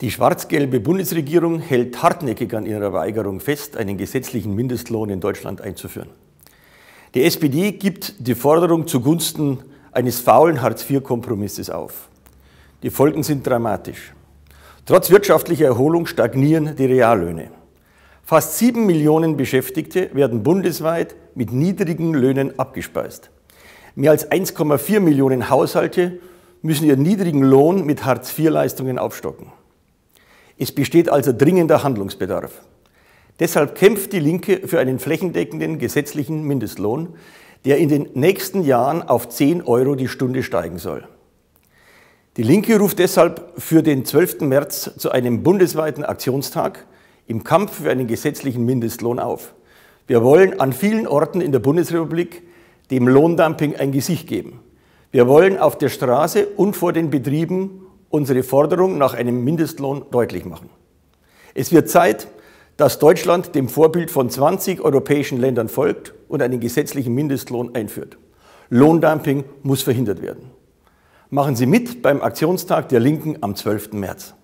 Die schwarz-gelbe Bundesregierung hält hartnäckig an ihrer Weigerung fest, einen gesetzlichen Mindestlohn in Deutschland einzuführen. Die SPD gibt die Forderung zugunsten eines faulen Hartz-IV-Kompromisses auf. Die Folgen sind dramatisch. Trotz wirtschaftlicher Erholung stagnieren die Reallöhne. Fast sieben Millionen Beschäftigte werden bundesweit mit niedrigen Löhnen abgespeist. Mehr als 1,4 Millionen Haushalte müssen ihren niedrigen Lohn mit Hartz-IV-Leistungen aufstocken. Es besteht also dringender Handlungsbedarf. Deshalb kämpft die Linke für einen flächendeckenden gesetzlichen Mindestlohn, der in den nächsten Jahren auf 10 Euro die Stunde steigen soll. Die Linke ruft deshalb für den 12. März zu einem bundesweiten Aktionstag im Kampf für einen gesetzlichen Mindestlohn auf. Wir wollen an vielen Orten in der Bundesrepublik dem Lohndumping ein Gesicht geben. Wir wollen auf der Straße und vor den Betrieben unsere Forderung nach einem Mindestlohn deutlich machen. Es wird Zeit, dass Deutschland dem Vorbild von 20 europäischen Ländern folgt und einen gesetzlichen Mindestlohn einführt. Lohndumping muss verhindert werden. Machen Sie mit beim Aktionstag der Linken am 12. März.